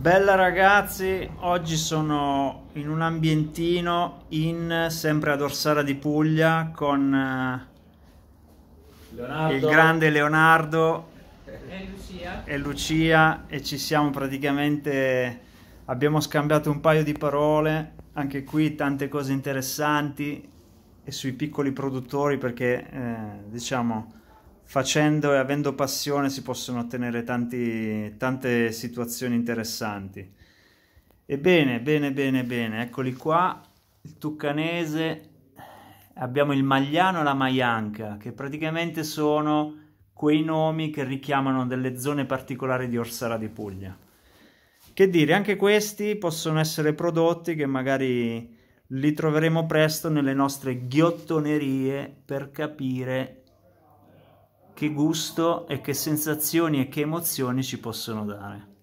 Bella ragazzi, oggi sono in un ambientino in sempre ad Orsara di Puglia con eh, Leonardo. il grande Leonardo e Lucia. e Lucia. e ci siamo praticamente abbiamo scambiato un paio di parole, anche qui tante cose interessanti e sui piccoli produttori perché eh, diciamo facendo e avendo passione si possono ottenere tanti, tante situazioni interessanti. Ebbene, bene, bene, bene, eccoli qua, il Tuccanese, abbiamo il Magliano e la Maianca, che praticamente sono quei nomi che richiamano delle zone particolari di Orsara di Puglia. Che dire, anche questi possono essere prodotti che magari li troveremo presto nelle nostre ghiottonerie per capire che gusto e che sensazioni e che emozioni ci possono dare.